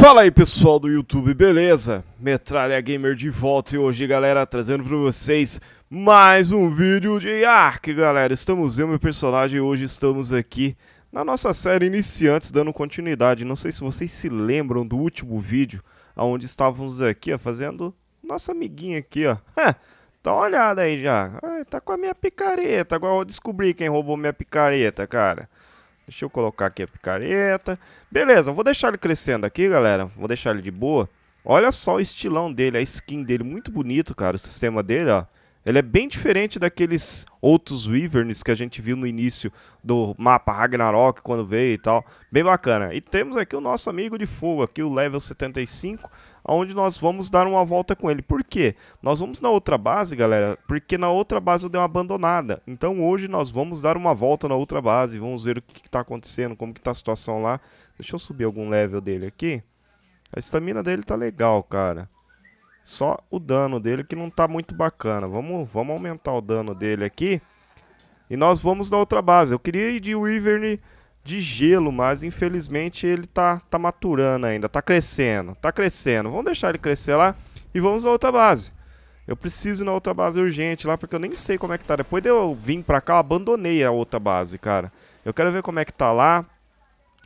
Fala aí pessoal do YouTube, beleza? Metralha Gamer de volta e hoje galera trazendo para vocês mais um vídeo de Ark galera Estamos eu meu personagem e hoje estamos aqui na nossa série Iniciantes dando continuidade Não sei se vocês se lembram do último vídeo onde estávamos aqui ó, fazendo nossa amiguinha aqui ó Dá uma olhada aí já, Ai, tá com a minha picareta, agora eu descobri quem roubou minha picareta cara Deixa eu colocar aqui a picareta. Beleza, vou deixar ele crescendo aqui, galera. Vou deixar ele de boa. Olha só o estilão dele, a skin dele, muito bonito, cara. O sistema dele, ó. Ele é bem diferente daqueles outros Wyverns que a gente viu no início do mapa Ragnarok, quando veio e tal. Bem bacana. E temos aqui o nosso amigo de fogo, aqui o level 75 onde nós vamos dar uma volta com ele. Por quê? Nós vamos na outra base, galera, porque na outra base eu dei uma abandonada. Então hoje nós vamos dar uma volta na outra base, vamos ver o que está acontecendo, como que tá a situação lá. Deixa eu subir algum level dele aqui. A estamina dele tá legal, cara. Só o dano dele que não tá muito bacana. Vamos, vamos aumentar o dano dele aqui. E nós vamos na outra base. Eu queria ir de Wyvern de gelo, mas infelizmente ele tá, tá maturando ainda, tá crescendo, tá crescendo. Vamos deixar ele crescer lá e vamos na outra base. Eu preciso ir na outra base urgente lá, porque eu nem sei como é que tá. Depois de eu vir pra cá, eu abandonei a outra base, cara. Eu quero ver como é que tá lá.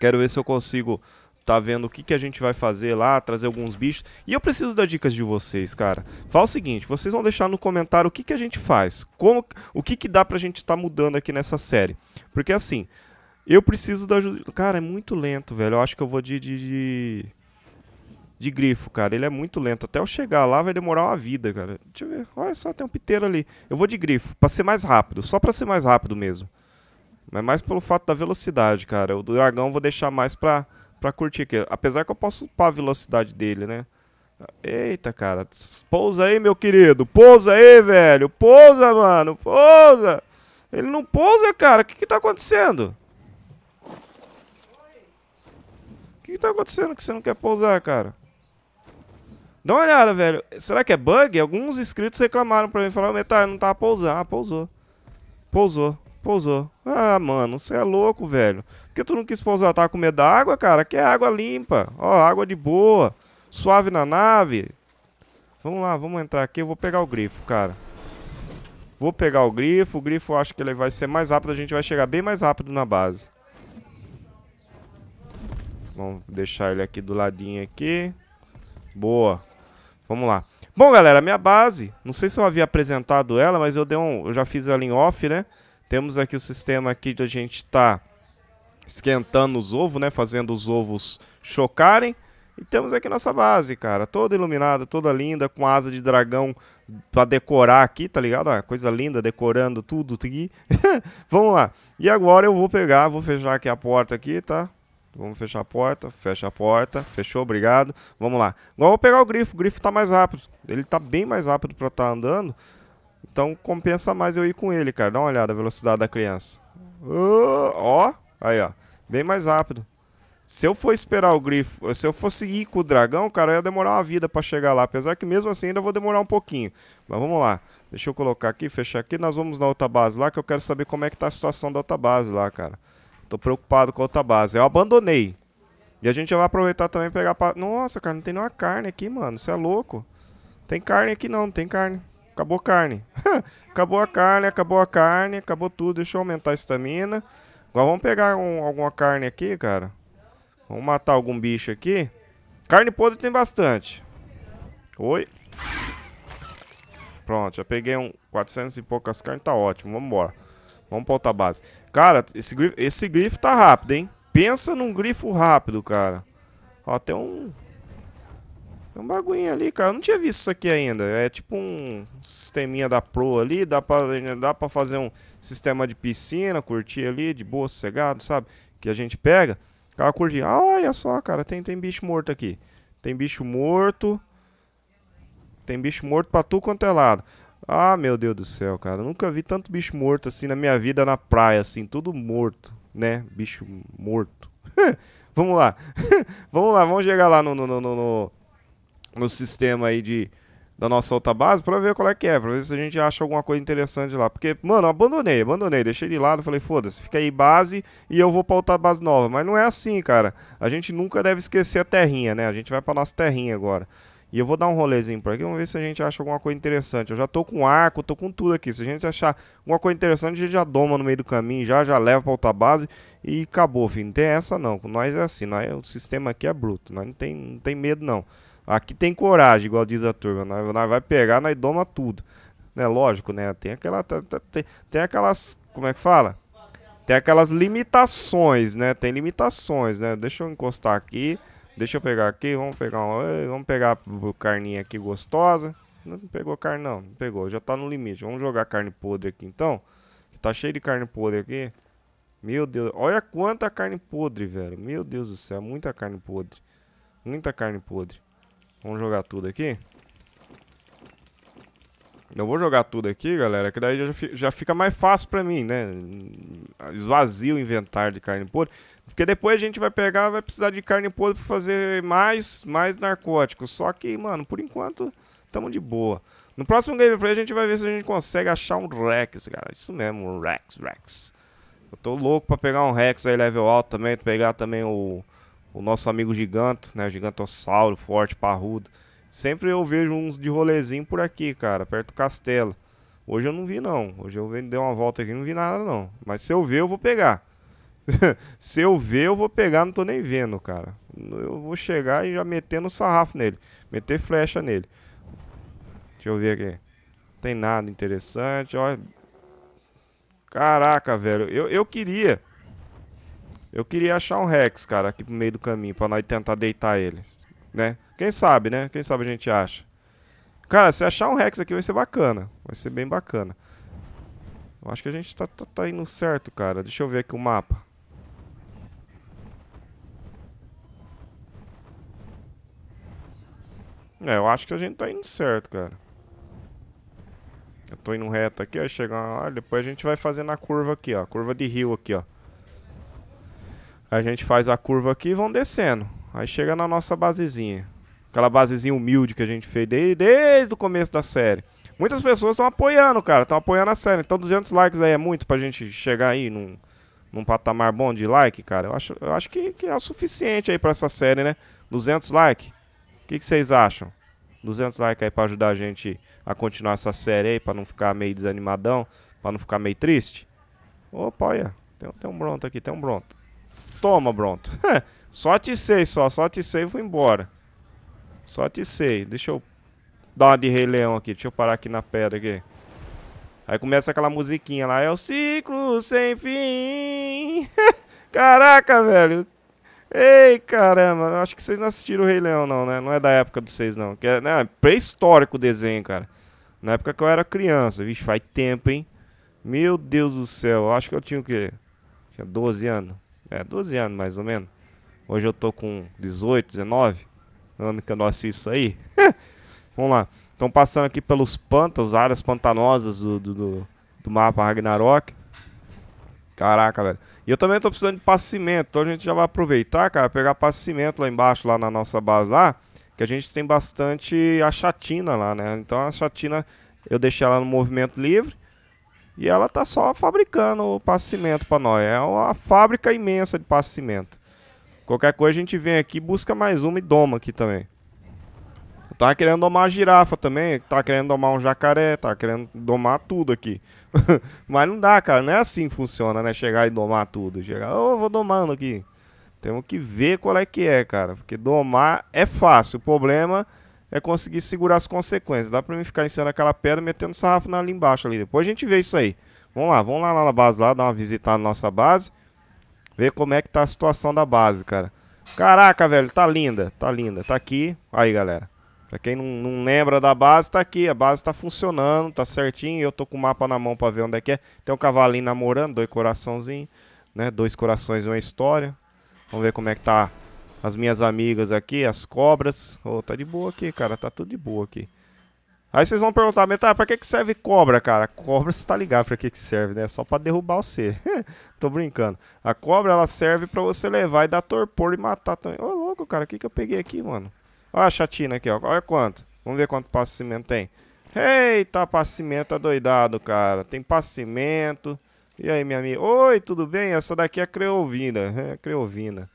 Quero ver se eu consigo tá vendo o que, que a gente vai fazer lá, trazer alguns bichos. E eu preciso das dicas de vocês, cara. Fala o seguinte, vocês vão deixar no comentário o que, que a gente faz. como O que, que dá pra gente estar tá mudando aqui nessa série. Porque assim, eu preciso da ajuda. Cara, é muito lento, velho. Eu acho que eu vou de, de, de. de grifo, cara. Ele é muito lento. Até eu chegar lá vai demorar uma vida, cara. Deixa eu ver. Olha só, tem um piteiro ali. Eu vou de grifo, pra ser mais rápido. Só pra ser mais rápido mesmo. Mas mais pelo fato da velocidade, cara. O dragão eu vou deixar mais pra, pra curtir aqui. Apesar que eu posso upar a velocidade dele, né? Eita, cara. Pousa aí, meu querido. Pousa aí, velho. Pousa, mano. Pousa. Ele não pousa, cara. O que que tá acontecendo? que, que tá acontecendo que você não quer pousar, cara? Dá uma olhada, velho. Será que é bug? Alguns inscritos reclamaram pra mim, falaram, metade não tava pousando. Ah, pousou. Pousou, pousou. Ah, mano, você é louco, velho. Por que tu não quis pousar? Tava com medo da água, cara? Que é água limpa. Ó, água de boa. Suave na nave. Vamos lá, vamos entrar aqui. Eu vou pegar o grifo, cara. Vou pegar o grifo. O grifo eu acho que ele vai ser mais rápido. A gente vai chegar bem mais rápido na base. Vamos deixar ele aqui do ladinho aqui. Boa. Vamos lá. Bom, galera, minha base, não sei se eu havia apresentado ela, mas eu, dei um, eu já fiz ela em off, né? Temos aqui o sistema aqui de a gente tá esquentando os ovos, né? Fazendo os ovos chocarem. E temos aqui nossa base, cara, toda iluminada, toda linda, com asa de dragão pra decorar aqui, tá ligado? Ó, coisa linda, decorando tudo aqui. Vamos lá. E agora eu vou pegar, vou fechar aqui a porta aqui, tá? Vamos fechar a porta, fecha a porta, fechou, obrigado. Vamos lá. Agora vou pegar o grifo, o grifo está mais rápido. Ele está bem mais rápido para estar tá andando. Então compensa mais eu ir com ele, cara. Dá uma olhada a velocidade da criança. Uh, ó, aí ó, bem mais rápido. Se eu for esperar o grifo, se eu fosse ir com o dragão, cara, ia demorar uma vida para chegar lá. Apesar que mesmo assim ainda vou demorar um pouquinho. Mas vamos lá. Deixa eu colocar aqui, fechar aqui. Nós vamos na outra base lá, que eu quero saber como é que tá a situação da outra base lá, cara. Tô preocupado com outra base. Eu abandonei. E a gente já vai aproveitar também e pegar... Pra... Nossa, cara, não tem nenhuma carne aqui, mano. Você é louco. Tem carne aqui não, não tem carne. Acabou carne. acabou a carne, acabou a carne, acabou tudo. Deixa eu aumentar a estamina. Agora vamos pegar um, alguma carne aqui, cara. Vamos matar algum bicho aqui. Carne podre tem bastante. Oi. Pronto, já peguei um 400 e poucas carnes, tá ótimo. Vamos embora. Vamos pra outra base. Cara, esse grifo, esse grifo tá rápido, hein? Pensa num grifo rápido, cara. Ó, tem um... Tem um bagulhinho ali, cara. Eu não tinha visto isso aqui ainda. É tipo um sisteminha da Pro ali. Dá pra, dá pra fazer um sistema de piscina, curtir ali, de boa, sossegado, sabe? Que a gente pega. Cara, curtir. Ah, olha só, cara. Tem, tem bicho morto aqui. Tem bicho morto. Tem bicho morto pra tu quanto é lado. Ah, meu Deus do céu, cara. Nunca vi tanto bicho morto assim na minha vida na praia, assim, tudo morto, né? Bicho morto. vamos lá. vamos lá, vamos chegar lá no, no, no, no, no sistema aí de, da nossa alta base para ver qual é que é, para ver se a gente acha alguma coisa interessante lá. Porque, mano, abandonei, abandonei, deixei de lado, falei, foda-se, fica aí base e eu vou pra outra base nova. Mas não é assim, cara. A gente nunca deve esquecer a terrinha, né? A gente vai pra nossa terrinha agora. E eu vou dar um rolezinho por aqui, vamos ver se a gente acha alguma coisa interessante. Eu já tô com arco, tô com tudo aqui. Se a gente achar alguma coisa interessante, a gente já doma no meio do caminho, já já leva pra outra base e acabou, filho. Não tem essa não, com nós é assim, nós, é, o sistema aqui é bruto, nós não tem, não tem medo não. Aqui tem coragem, igual diz a turma, nós, nós vai pegar, nós doma tudo. Né, lógico, né, tem aquela, tem, tem aquelas, como é que fala? Tem aquelas limitações, né, tem limitações, né. Deixa eu encostar aqui... Deixa eu pegar aqui, vamos pegar uma, vamos pegar carninha aqui gostosa. Não pegou carne não, não pegou, já tá no limite. Vamos jogar carne podre aqui então. Tá cheio de carne podre aqui. Meu Deus, olha quanta carne podre, velho. Meu Deus do céu, muita carne podre. Muita carne podre. Vamos jogar tudo aqui. Eu vou jogar tudo aqui, galera, que daí já, fica mais fácil pra mim, né? Esvazio o inventário de carne podre. Porque depois a gente vai pegar, vai precisar de carne podre para fazer mais, mais narcóticos. Só que, mano, por enquanto, tamo de boa. No próximo gameplay a gente vai ver se a gente consegue achar um Rex, cara. Isso mesmo, um Rex, Rex. Eu tô louco pra pegar um Rex aí level alto também, pegar também o, o nosso amigo giganto, né? O gigantossauro, forte, parrudo. Sempre eu vejo uns de rolezinho por aqui, cara, perto do castelo. Hoje eu não vi, não. Hoje eu dei uma volta aqui e não vi nada, não. Mas se eu ver, eu vou pegar. Se eu ver, eu vou pegar, não tô nem vendo, cara. Eu vou chegar e já meter no sarrafo nele. Meter flecha nele. Deixa eu ver aqui. Tem nada interessante, ó. Caraca, velho. Eu, eu queria... Eu queria achar um Rex, cara, aqui pro meio do caminho. Pra nós tentar deitar ele. Né? Quem sabe, né? Quem sabe a gente acha. Cara, se achar um Rex aqui vai ser bacana. Vai ser bem bacana. Eu acho que a gente tá, tá, tá indo certo, cara. Deixa eu ver aqui o mapa. É, eu acho que a gente tá indo certo, cara. Eu tô indo reto aqui, ó, chegar uma hora, depois a gente vai fazer na curva aqui, ó, curva de rio aqui, ó. A gente faz a curva aqui e vão descendo. Aí chega na nossa basezinha. Aquela basezinha humilde que a gente fez desde, desde o começo da série. Muitas pessoas estão apoiando, cara, estão apoiando a série. Então 200 likes aí é muito pra gente chegar aí num, num patamar bom de like, cara. Eu acho, eu acho que, que é o suficiente aí pra essa série, né? 200 likes que, que vocês acham? 200 likes aí para ajudar a gente a continuar essa série aí, para não ficar meio desanimadão, para não ficar meio triste. Opa, olha, tem, tem um Bronto aqui, tem um Bronto. Toma, Bronto. só te sei, só, só te sei e vou embora. Só te sei. Deixa eu dar uma de Rei Leão aqui. Deixa eu parar aqui na pedra aqui. Aí começa aquela musiquinha lá. É o ciclo sem fim. Caraca, velho. Ei, caramba, acho que vocês não assistiram o Rei Leão, não, né? Não é da época de vocês, não. Que é, né? É pré-histórico o desenho, cara. Na época que eu era criança, vixe, faz tempo, hein? Meu Deus do céu, acho que eu tinha o quê? Tinha 12 anos. É, 12 anos mais ou menos. Hoje eu tô com 18, 19. É ano que eu não assisto aí. Vamos lá. Estão passando aqui pelos pântanos, áreas pantanosas do, do, do, do mapa Ragnarok. Caraca, velho. E eu também tô precisando de passe cimento, então a gente já vai aproveitar, cara, pegar passe cimento lá embaixo, lá na nossa base lá, que a gente tem bastante achatina lá, né? Então a chatina, eu deixei ela no movimento livre, e ela tá só fabricando o passe cimento pra nós. É uma fábrica imensa de passe cimento. Qualquer coisa a gente vem aqui, busca mais uma e doma aqui também. Eu tá tava querendo domar a girafa também, tava tá querendo domar um jacaré, tava tá querendo domar tudo aqui. Mas não dá, cara. Não é assim que funciona, né? Chegar e domar tudo. Chegar, ô, oh, vou domando aqui. Temos que ver qual é que é, cara. Porque domar é fácil. O problema é conseguir segurar as consequências. Dá pra mim ficar ensinando aquela pedra metendo sarrafo na, ali embaixo ali. Depois a gente vê isso aí. Vamos lá, vamos lá, lá na base lá, dar uma visitada na nossa base. Ver como é que tá a situação da base, cara. Caraca, velho, tá linda, tá linda. Tá aqui. Aí, galera. Para quem não, não, lembra da base, tá aqui. A base tá funcionando, tá certinho. Eu tô com o mapa na mão para ver onde é que é. Tem um cavalinho namorando, dois coraçãozinhos, né? Dois corações e uma história. Vamos ver como é que tá as minhas amigas aqui, as cobras. Ô, oh, tá de boa aqui, cara. Tá tudo de boa aqui. Aí vocês vão perguntar, mas tá, pra que, que serve cobra, cara? Cobra, você tá ligado pra que, que serve, né? É só pra derrubar você. Tô brincando. A cobra, ela serve pra você levar e dar torpor e matar também. Ô, oh, louco, cara, o que, que eu peguei aqui, mano? Olha a chatina aqui, ó. Olha quanto. Vamos ver quanto passo cimento tem. Eita, passimento doidado, cara. Tem passimento. E aí, minha amiga? Oi, tudo bem? Essa daqui é creovina. É creovina.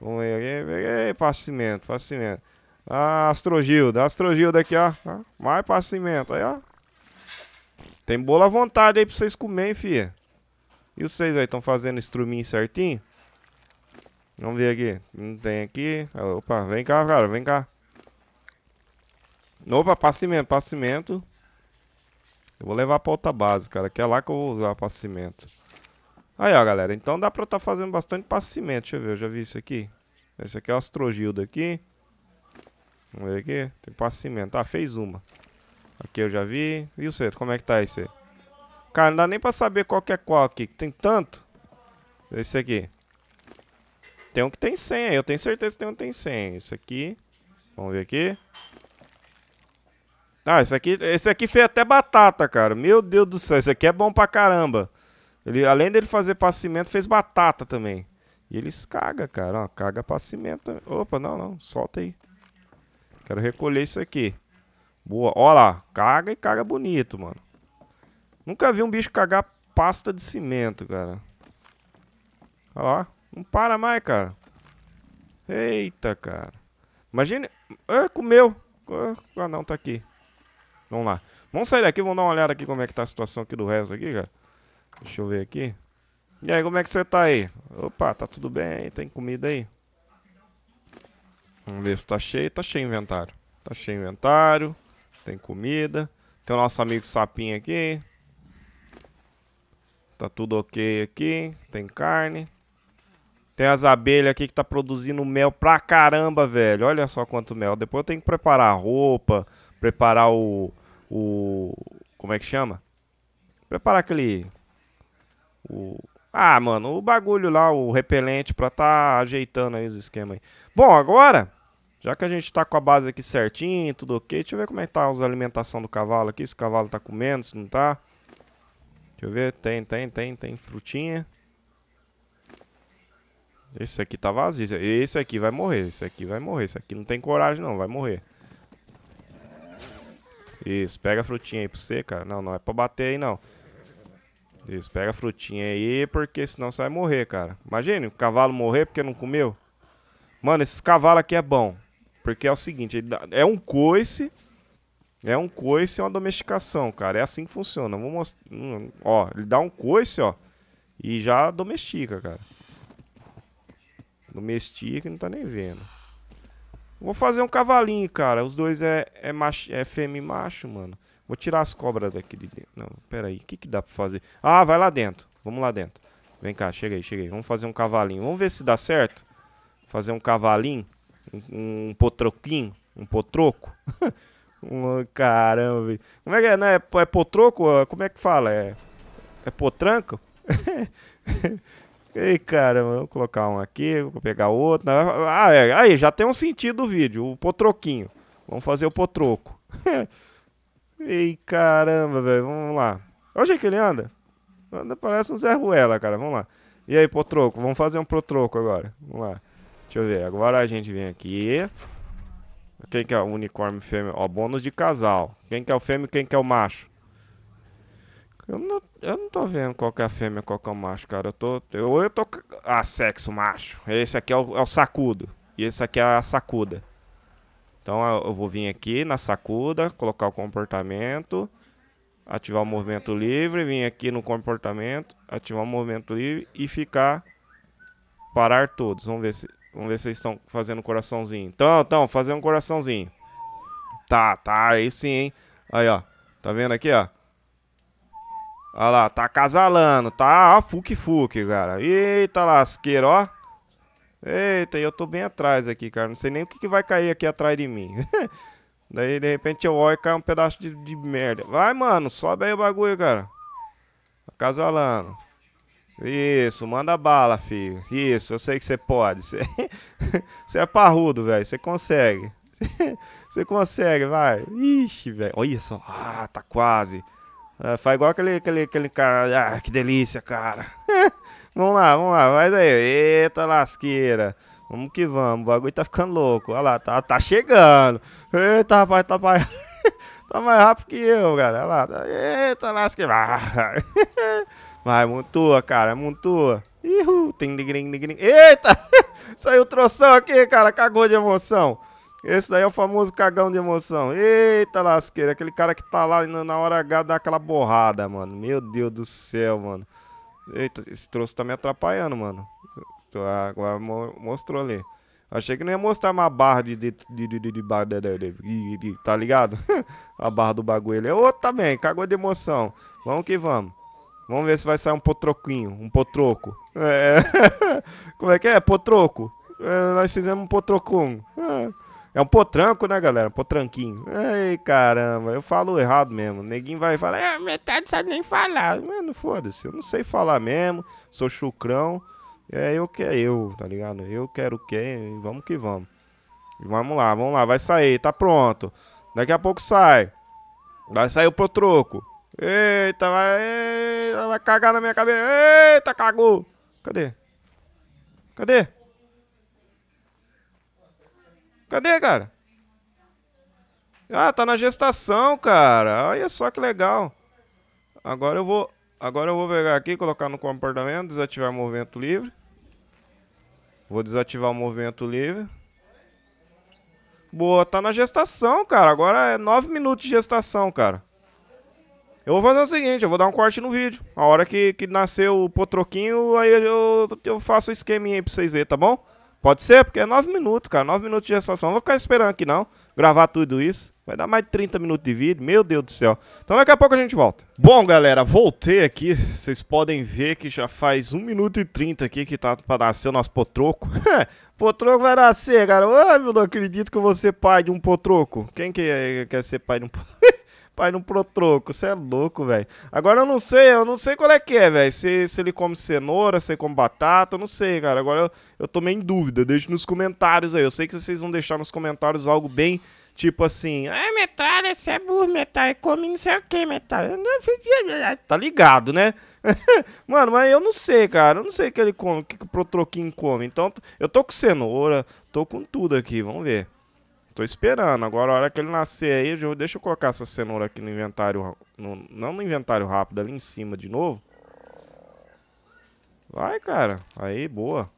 Vamos ver. Ei, passimento, passimento. Ah, astrogilda. Astrogilda aqui, ó. Mais passimento. Aí, ó. Tem bola à vontade aí pra vocês comerem, fia. E vocês aí, estão fazendo estruminho certinho? Vamos ver aqui. Não tem aqui. Opa, vem cá, cara. Vem cá. Opa, passa cimento, cimento. Eu vou levar pra outra base, cara, que é lá que eu vou usar passo cimento. Aí, ó, galera. Então dá pra eu estar tá fazendo bastante passo cimento. Deixa eu ver, eu já vi isso aqui. Esse aqui é o astrogildo aqui. Vamos ver aqui. Tem passo cimento. Ah, fez uma. Aqui eu já vi. E o centro, como é que tá esse aí? Cara, não dá nem pra saber qual que é qual aqui. Tem tanto. Esse aqui. Tem um que tem 100 aí. Eu tenho certeza que tem um que tem 100. Esse aqui. Vamos ver aqui. Ah, esse aqui, esse aqui fez até batata, cara. Meu Deus do céu, esse aqui é bom pra caramba. Ele, além dele fazer passimento, fez batata também. E eles cagam, cara. Ó, caga passimento. Opa, não, não. Solta aí. Quero recolher isso aqui. Boa. Ó lá. Caga e caga bonito, mano. Nunca vi um bicho cagar pasta de cimento, cara. Ó lá. Não para mais, cara. Eita, cara. Imagina... Ah, é, comeu. Ah, não, tá aqui. Vamos lá. Vamos sair daqui, vamos dar uma olhada aqui como é que tá a situação aqui do resto aqui, cara. Deixa eu ver aqui. E aí, como é que você tá aí? Opa, tá tudo bem? Tem comida aí? Vamos ver se tá cheio. Tá cheio o inventário. Tá cheio o inventário. Tem comida. Tem o nosso amigo sapinho aqui. Tá tudo ok aqui. Tem carne. Tem as abelhas aqui que tá produzindo mel pra caramba, velho. Olha só quanto mel. Depois eu tenho que preparar a roupa, preparar o, o. Como é que chama? Preparar aquele. O. Ah, mano, o bagulho lá, o repelente pra tá ajeitando aí os esquemas aí. Bom, agora, já que a gente tá com a base aqui certinho, tudo ok, deixa eu ver como é que tá a alimentação do cavalo aqui, se o cavalo tá comendo, se não tá. Deixa eu ver, tem, tem, tem, tem frutinha. Esse aqui tá vazio, esse aqui vai morrer, esse aqui vai morrer, esse aqui não tem coragem não, vai morrer. Isso, pega a frutinha aí pra você, cara. Não, não é pra bater aí, não. Isso, pega a frutinha aí, porque senão você vai morrer, cara. Imagine o cavalo morrer porque não comeu. Mano, esses cavalos aqui é bom. Porque é o seguinte, é um coice. É um coice e é uma domesticação, cara. É assim que funciona. Vou mostrar. Hum, ó, ele dá um coice, ó. E já domestica, cara. Domestica não tá nem vendo. Vou fazer um cavalinho, cara. Os dois é, é, macho, é fêmea e macho, mano. Vou tirar as cobras daqui de dentro. Não, pera aí. O que, que dá pra fazer? Ah, vai lá dentro. Vamos lá dentro. Vem cá, chega aí, chega aí. Vamos fazer um cavalinho. Vamos ver se dá certo. Fazer um cavalinho. Um, um potroquinho. Um potroco. um, caramba, Como é que é, né? É, é potroco? Como é que fala? É, é potranco? Ei, caramba, vou colocar um aqui, vou pegar outro. Ah, é, aí, já tem um sentido o vídeo, o potroquinho. Vamos fazer o potroco. Ei, caramba, velho, vamos lá. Onde é que ele anda? Anda, parece um Zé Ruela, cara, vamos lá. E aí, potroco, vamos fazer um potroco agora. Vamos lá. Deixa eu ver, agora a gente vem aqui. Quem que é o unicórnio fêmea? Ó, bônus de casal. Quem que é o fêmea e quem que é o macho? Eu não eu não tô vendo qual que é a fêmea, qual que é o macho, cara. Eu tô. eu, eu tô. Ah, sexo, macho. Esse aqui é o, é o sacudo. E esse aqui é a sacuda. Então eu vou vir aqui na sacuda, colocar o comportamento, ativar o movimento livre, vir aqui no comportamento, ativar o movimento livre e ficar parar todos. Vamos ver se, vamos ver se vocês estão fazendo um coraçãozinho. Então, então, fazendo um coraçãozinho. Tá, tá, aí sim, hein? Aí, ó. Tá vendo aqui, ó? Olha lá, tá casalando, tá? Ó, fuque fuque, cara. Eita lasqueiro, ó. Eita, eu tô bem atrás aqui, cara. Não sei nem o que, que vai cair aqui atrás de mim. Daí, de repente, eu olho e cai um pedaço de, de merda. Vai, mano, sobe aí o bagulho, cara. Acasalando. Isso, manda bala, filho. Isso, eu sei que você pode. Você, você é parrudo, velho. Você consegue. Você consegue, vai. Ixi, velho. Olha só. Ah, tá quase. É, faz igual aquele, aquele, aquele cara. Ah, que delícia, cara. vamos lá, vamos lá. vai aí, eita lasqueira. Vamos que vamos, o bagulho tá ficando louco. Olha lá, tá, tá chegando. Eita, rapaz, tá mais, tá mais rápido que eu, cara. Olha lá, tá, eita, Lasqueira Vai, é montua, cara, é montua. Ihu, tem de gring, de gring. Eita, saiu troção aqui, cara, cagou de emoção. Esse daí é o famoso cagão de emoção. Eita lasqueira, aquele cara que tá lá na hora H dá aquela borrada, mano. Meu Deus do céu, mano. Eita, esse troço tá me atrapalhando, mano. Agora mostrou ali. Achei que não ia mostrar uma barra de. de, de, de, de, de, de, tá ligado? a barra do bagulho. É outro também, tá cagou de emoção. Vamos que vamos. Vamos ver se vai sair um potroquinho, um potroco. É. Como é que é? Potroco. É, nós fizemos um potrocum. É. É um potranco, né, galera? Um potranquinho. Ai, caramba, eu falo errado mesmo. neguinho vai falar, ah, metade sabe nem falar. Mano, foda-se, eu não sei falar mesmo, sou chucrão. É eu que é eu, tá ligado? Eu quero o que, vamos que vamos. Vamos lá, vamos lá, vai sair, tá pronto. Daqui a pouco sai. Vai sair o Potroco. Eita, vai, eita, vai cagar na minha cabeça. Eita, cagou. Cadê? Cadê? Cadê, cara? Ah, tá na gestação, cara. Olha só que legal. Agora eu vou, agora eu vou pegar aqui, colocar no comportamento, desativar movimento livre. Vou desativar o movimento livre. Boa, tá na gestação, cara. Agora é nove minutos de gestação, cara. Eu vou fazer o seguinte, eu vou dar um corte no vídeo. A hora que, que nascer o potroquinho, aí eu, eu faço o esqueminha aí pra vocês verem, tá bom? Pode ser, porque é nove minutos, cara. Nove minutos de gestação. Não vou ficar esperando aqui, não. Gravar tudo isso. Vai dar mais de 30 minutos de vídeo. Meu Deus do céu. Então daqui a pouco a gente volta. Bom, galera, voltei aqui. Vocês podem ver que já faz 1 minuto e 30 aqui que tá pra nascer o nosso potroco. potroco vai nascer, cara. Ai, meu não acredito que eu vou ser pai de um potroco. Quem que é, quer ser pai de um potroco? Pai, não pro troco, você é louco, velho. Agora eu não sei, eu não sei qual é que é, velho. Se, se ele come cenoura, se ele come batata, eu não sei, cara. Agora eu, eu tô meio em dúvida, deixa nos comentários aí. Eu sei que vocês vão deixar nos comentários algo bem Tipo assim, é metralha, você é burro, metralha, come não sei o que, metralha. Tá ligado, né? Mano, mas eu não sei, cara. Eu não sei o que ele come, o que, que o Protroquinho come. Então, eu tô com cenoura, tô com tudo aqui, vamos ver. Tô esperando. Agora, a hora que ele nascer aí, eu, deixa eu colocar essa cenoura aqui no inventário. No, não no inventário rápido, ali em cima de novo. Vai, cara. Aí, boa.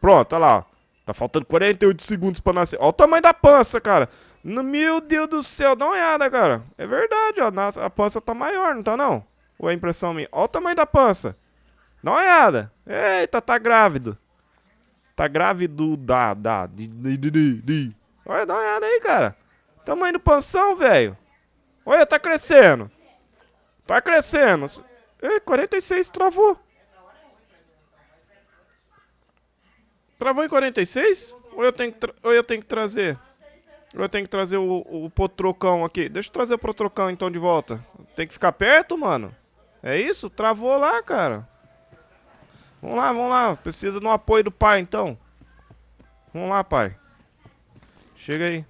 Pronto, olha lá. Tá faltando 48 segundos pra nascer. Olha o tamanho da pança, cara. No, meu Deus do céu, dá uma olhada, cara. É verdade, ó. A pança tá maior, não tá não? Ou é impressão minha? Olha o tamanho da pança. Dá uma olhada. Eita, tá grávido. Tá grávido da, da, de, de, de, de. Olha, dá uma olhada aí, cara. Tamanho do pansão, velho. Olha, tá crescendo. Tá crescendo. É, 46 travou. Travou em 46? Ou eu tenho que, ou eu tenho que trazer? Ou eu tenho que trazer o, o potrocão aqui? Deixa eu trazer o potrocão então de volta. Tem que ficar perto, mano. É isso? Travou lá, cara. Vamos lá, vamos lá. Precisa do apoio do pai, então. Vamos lá, pai. Chega aí.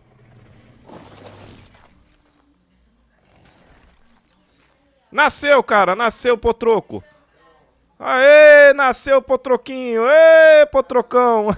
Nasceu, cara, nasceu o Potroco. Aê, nasceu o Potroquinho. Ê, Potrocão.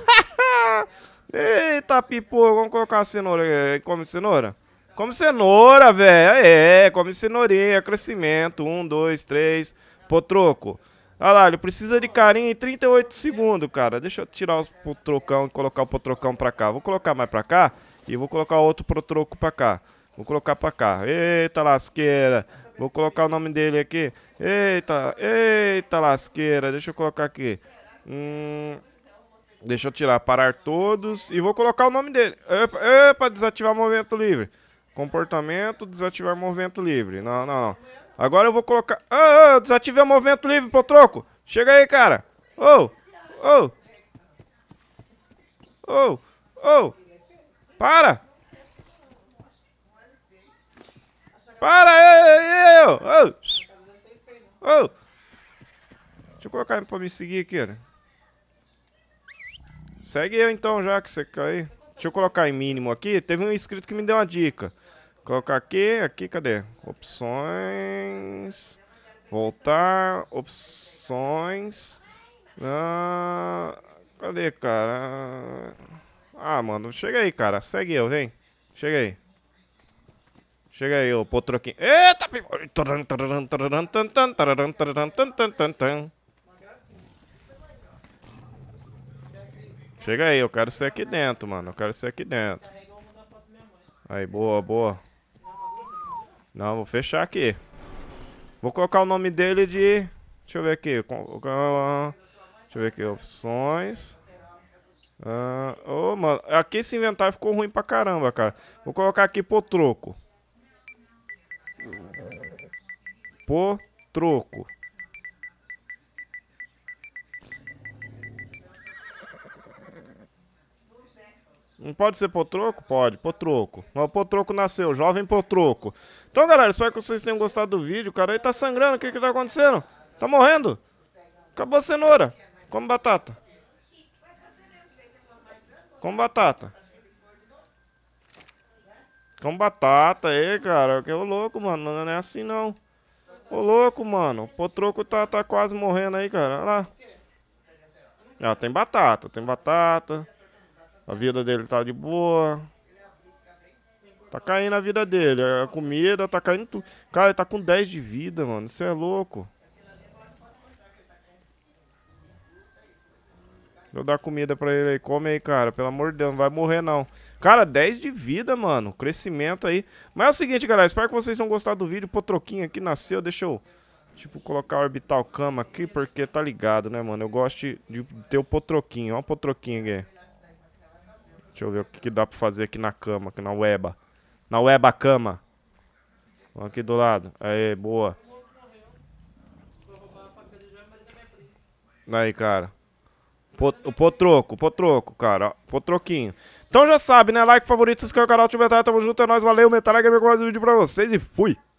Eita, pipô, vamos colocar a cenoura. É, come cenoura? Come cenoura, velho. É, é, come cenourinha, crescimento. Um, dois, três. Potroco. Olha lá, ele precisa de carinho em 38 segundos, cara. Deixa eu tirar o potrocão e colocar o potrocão pra cá. Vou colocar mais pra cá. Vou colocar outro pro troco pra cá. Vou colocar pra cá. Eita lasqueira. Vou colocar o nome dele aqui. Eita, eita lasqueira. Deixa eu colocar aqui. Hum, deixa eu tirar, parar todos. E vou colocar o nome dele. Epa, epa desativar movimento livre. Comportamento, desativar movimento livre. Não, não, não. Agora eu vou colocar... Ah, oh, desativei o movimento livre, pro troco Chega aí, cara. Ô, ô. Ô, ô. Para! Para! Eu! eu, eu. Oh. Deixa eu colocar pra me seguir aqui, né? Segue eu então, já que você caiu. Deixa eu colocar em mínimo aqui. Teve um inscrito que me deu uma dica. Colocar aqui, aqui, cadê? Opções. Voltar. Opções. Ah, cadê, cara? Ah, mano, chega aí, cara. Segue eu, vem. Chega aí. Chega aí, ô potroquinho. Eita, Chega aí, eu quero ser aqui dentro, mano. Eu quero ser aqui dentro. Aí, boa, boa. Não, vou fechar aqui. Vou colocar o nome dele de... Deixa eu ver aqui. Deixa eu ver aqui, opções... Ah, oh, mano, aqui esse inventário ficou ruim pra caramba, cara. Vou colocar aqui por troco. Por troco. Não pode ser por troco, Pode, troco? Mas o Potroco nasceu, jovem por troco. Então, galera, espero que vocês tenham gostado do vídeo. cara aí tá sangrando, o que que tá acontecendo? Tá morrendo? Acabou a cenoura. Come batata. Com batata. Com batata aí, é, cara. É que o louco, mano. Não é assim não. Ô louco, mano. O potroco tá, tá quase morrendo aí, cara. Olha lá. Ah, tem batata, tem batata. A vida dele tá de boa. Tá caindo a vida dele. A comida, tá caindo tudo. Cara, ele tá com 10 de vida, mano. Isso é louco. Vou dar comida pra ele aí. Come aí, cara. Pelo amor de Deus, não vai morrer, não. Cara, 10 de vida, mano. Crescimento aí. Mas é o seguinte, galera. Espero que vocês tenham gostado do vídeo. Pô, troquinho aqui nasceu. Deixa eu, tipo, colocar o orbital cama aqui, porque tá ligado, né, mano? Eu gosto de, de ter o potroquinho. Olha o potroquinho aqui. Deixa eu ver o que, que dá pra fazer aqui na cama, aqui na weba. Na weba cama. Vamos aqui do lado. Aê, boa. Aí, cara o Potroco, o Potroco, cara. Potroquinho. Então já sabe, né? Like, favorito, se inscreve no canal, tio Metal, tamo junto, é nóis, valeu, Metal, é mais um vídeo pra vocês e fui!